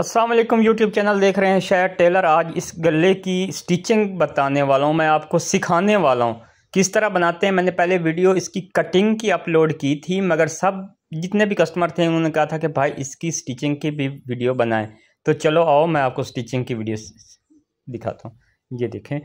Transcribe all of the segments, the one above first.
Aslam YouTube channel देख रहे हैं शायद टेलर आज इस गले की स्टिचिंग बताने वाला हूँ मैं आपको सिखाने वाला हूँ किस तरह बनाते हैं मैंने पहले वीडियो इसकी कटिंग की अपलोड की थी मगर सब जितने भी कस्टमर थे उन्होंने कहा था कि भाई इसकी स्टिचिंग की भी वीडियो बनाएं तो चलो आओ मैं आपको स्टिचिंग की वीडियो दिखाता हूँ ये देखें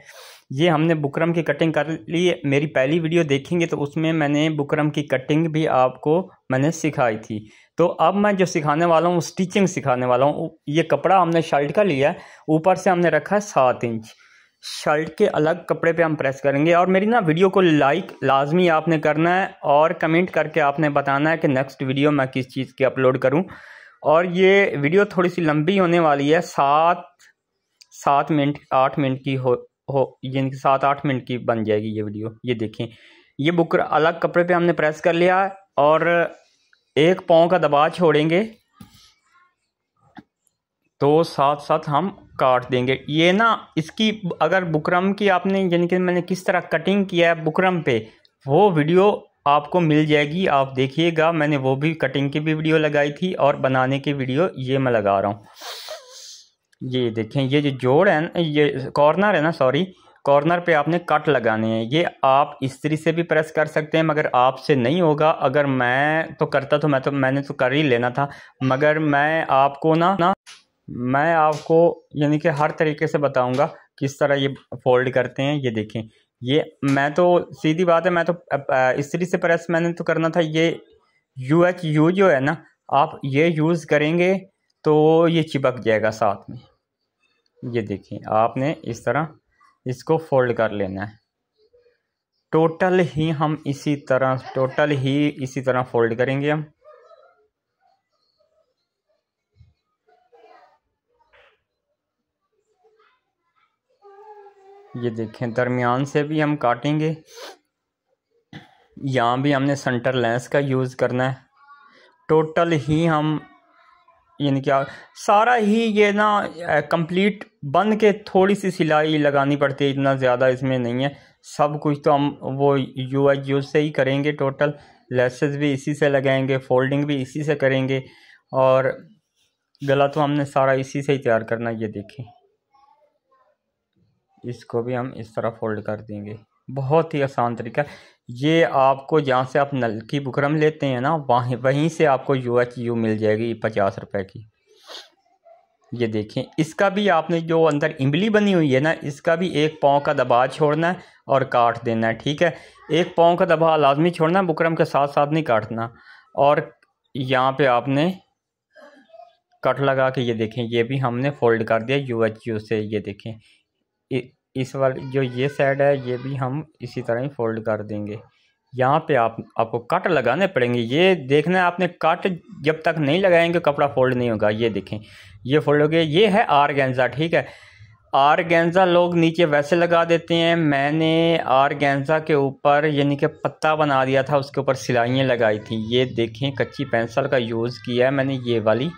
ये हमने बुकरम की कटिंग कर ली मेरी पहली वीडियो देखेंगे तो उसमें मैंने बुकरम की कटिंग भी आपको मैंने सिखाई थी तो अब मैं जो सिखाने वाला हूँ स्टिचिंग सिखाने वाला हूँ ये कपड़ा हमने शर्ट का लिया है ऊपर से हमने रखा है सात इंच शर्ट के अलग कपड़े पे हम प्रेस करेंगे और मेरी ना वीडियो को लाइक लाजमी आपने करना है और कमेंट करके आपने बताना है कि नेक्स्ट वीडियो मैं किस चीज़ की अपलोड करूँ और ये वीडियो थोड़ी सी लंबी होने वाली है सात सात मिनट आठ मिनट की हो हो यानी सात आठ मिनट की बन जाएगी ये वीडियो ये देखें ये बुक अलग कपड़े पे हमने प्रेस कर लिया और एक पाँव का दबाव छोड़ेंगे तो साथ साथ हम काट देंगे ये ना इसकी अगर बुकरम की आपने यानी कि मैंने किस तरह कटिंग किया है बुकरम पे वो वीडियो आपको मिल जाएगी आप देखिएगा मैंने वो भी कटिंग की भी वीडियो लगाई थी और बनाने की वीडियो ये मैं लगा रहा हूँ ये देखें ये जो जोड़ है ना ये कॉर्नर है ना सॉरी कॉर्नर पे आपने कट लगाने हैं ये आप इस्त्री से भी प्रेस कर सकते हैं मगर आपसे नहीं होगा अगर मैं तो करता तो मैं तो मैंने तो कर ही लेना था मगर मैं आपको ना ना मैं आपको यानी कि हर तरीके से बताऊंगा किस तरह ये फोल्ड करते हैं ये देखें ये मैं तो सीधी बात है मैं तो इस्त्री से प्रेस मैंने तो करना था ये यू एच यू जो है ना आप ये यूज़ करेंगे तो ये चिपक जाएगा साथ में ये देखें आपने इस तरह इसको फोल्ड कर लेना है टोटल ही हम इसी तरह टोटल ही इसी तरह फोल्ड करेंगे हम ये देखें दरमियान से भी हम काटेंगे यहाँ भी हमने सेंटर लेंस का यूज़ करना है टोटल ही हम यानी क्या सारा ही ये ना कंप्लीट बन के थोड़ी सी सिलाई लगानी पड़ती है इतना ज़्यादा इसमें नहीं है सब कुछ तो हम वो यू आई यू से ही करेंगे टोटल लेसेस भी इसी से लगाएंगे फोल्डिंग भी इसी से करेंगे और गला तो हमने सारा इसी से ही तैयार करना ये देखें इसको भी हम इस तरह फोल्ड कर देंगे बहुत ही आसान तरीका ये आपको जहाँ से आप नलकी बुकरम लेते हैं ना वहीं वहीं से आपको यू एच यू मिल जाएगी पचास रुपए की ये देखें इसका भी आपने जो अंदर इमली बनी हुई है ना इसका भी एक पाँव का दबा छोड़ना है और काट देना है ठीक है एक पाँव का दबा लाजमी छोड़ना है बुकरम के साथ साथ नहीं काटना और यहाँ पे आपने कट लगा के ये देखें ये भी हमने फोल्ड कर दिया यू एच यू से ये देखें इस वाली जो ये साइड है ये भी हम इसी तरह ही फोल्ड कर देंगे यहाँ पे आप आपको कट लगाने पड़ेंगे ये देखना है आपने कट जब तक नहीं लगाएंगे कपड़ा फोल्ड नहीं होगा ये देखें ये फोल्ड हो गया ये है आरगेंजा ठीक है आरगेंजा लोग नीचे वैसे लगा देते हैं मैंने आरगेंजा के ऊपर यानी कि पत्ता बना दिया था उसके ऊपर सिलाइयाँ लगाई थी ये देखें कच्ची पेंसिल का यूज़ किया है मैंने ये वाली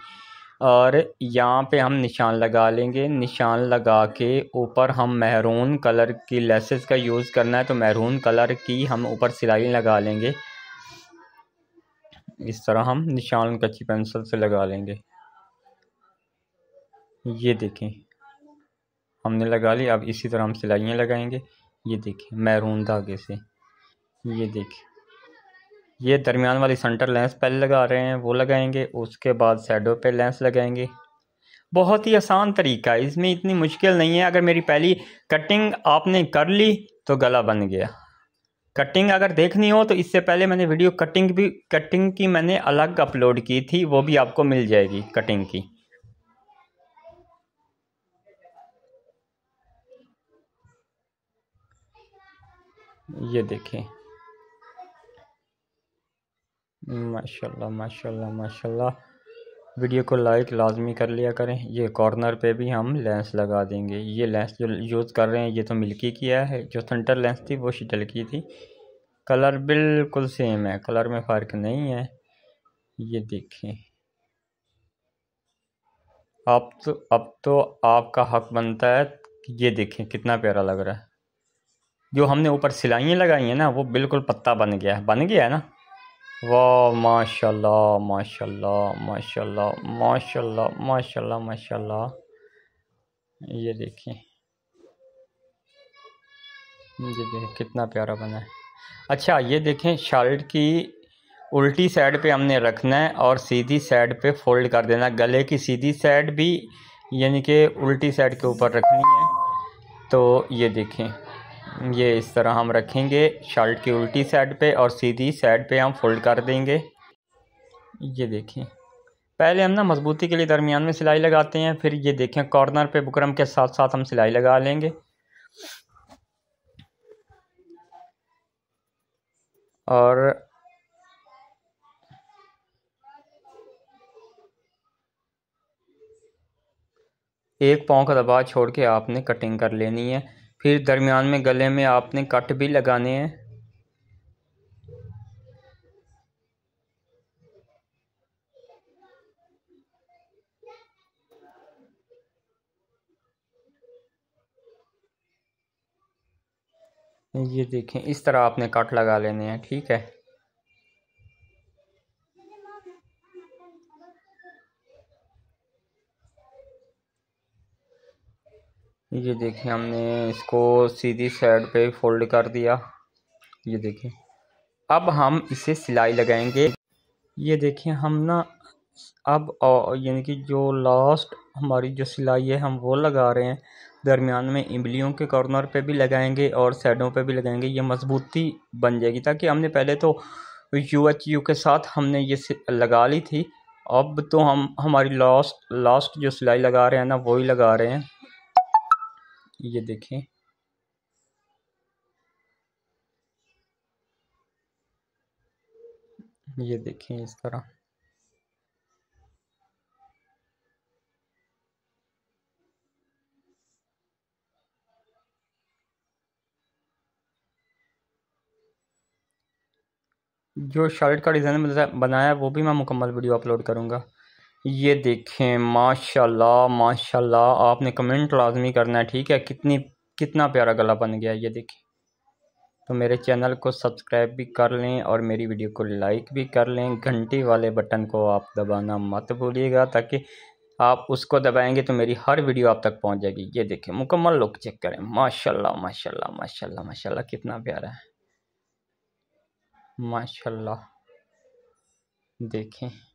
और यहाँ पे हम निशान लगा लेंगे निशान लगा के ऊपर हम महरून कलर की लेसेस का यूज़ करना है तो महरून कलर की हम ऊपर सिलाई लगा लेंगे इस तरह हम निशान कच्ची पेंसिल से लगा लेंगे ये देखें हमने लगा ली अब इसी तरह हम सिलाइयाँ लगाएंगे ये देखें मैरून धागे से ये देखें ये दरमियान वाली सेंटर लेंस पहले लगा रहे हैं वो लगाएंगे उसके बाद सैडो पे लेंस लगाएंगे बहुत ही आसान तरीका है इसमें इतनी मुश्किल नहीं है अगर मेरी पहली कटिंग आपने कर ली तो गला बन गया कटिंग अगर देखनी हो तो इससे पहले मैंने वीडियो कटिंग भी कटिंग की मैंने अलग अपलोड की थी वो भी आपको मिल जाएगी कटिंग की ये देखें माशाल्लाह माशाल्लाह माशाल्लाह वीडियो को लाइक लाजमी कर लिया करें ये कॉर्नर पे भी हम लेंस लगा देंगे ये लेंस जो यूज़ कर रहे हैं ये तो मिल्की किया है जो सेंटर लेंस थी वो शीटल की थी कलर बिल्कुल सेम है कलर में फ़र्क नहीं है ये देखें अब तो अब तो आपका हक बनता है कि ये देखें कितना प्यारा लग रहा है जो हमने ऊपर सिलाइयाँ लगाई हैं ना वो बिल्कुल पत्ता बन गया है बन गया है ना वाह माशाल्लाह माशाल्लाह माशाल्लाह माशाल्लाह माशाल्लाह माशाल्लाह ये देखिए ये देखिए कितना प्यारा बना है अच्छा ये देखें शर्ट की उल्टी साइड पे हमने रखना है और सीधी साइड पे फोल्ड कर देना गले की सीधी साइड भी यानी कि उल्टी साइड के ऊपर रखनी है तो ये देखें ये इस तरह हम रखेंगे शर्ट की उल्टी साइड पे और सीधी साइड पे हम फोल्ड कर देंगे ये देखें पहले हम ना मजबूती के लिए दरमियान में सिलाई लगाते हैं फिर ये देखें कॉर्नर पे बुकरम के साथ साथ हम सिलाई लगा लेंगे और एक पाँव का दबाव छोड़ के आपने कटिंग कर लेनी है फिर दरमियान में गले में आपने कट भी लगाने हैं ये देखें इस तरह आपने कट लगा लेने हैं ठीक है ये देखिए हमने इसको सीधी साइड पे फोल्ड कर दिया ये देखिए अब हम इसे सिलाई लगाएंगे ये देखिए हम ना अब यानी कि जो लास्ट हमारी जो सिलाई है हम वो लगा रहे हैं दरमियान में इमलियों के कॉर्नर पे भी लगाएंगे और साइडों पे भी लगाएंगे ये मजबूती बन जाएगी ताकि हमने पहले तो यू एच यू के साथ हमने ये लगा ली थी अब तो हम हमारी लास्ट लास्ट जो सिलाई लगा रहे हैं ना वही लगा रहे हैं ये देखें ये देखें इस तरह जो शर्ट का डिज़ाइन बनाया वो भी मैं मुकम्मल वीडियो अपलोड करूँगा ये देखें माशाल्लाह माशाल्लाह आपने कमेंट लाजमी करना है ठीक है कितनी कितना प्यारा गला बन गया ये देखें तो मेरे चैनल को सब्सक्राइब भी कर लें और मेरी वीडियो को लाइक भी कर लें घंटी वाले बटन को आप दबाना मत भूलिएगा ताकि आप उसको दबाएंगे तो मेरी हर वीडियो आप तक पहुंच जाएगी ये देखें मुकम्मल लुक चेक करें माशाल्लाह माशाल्लाह माशाल्लाह माशाल्लाह कितना प्यारा है माशाल्लाह देखें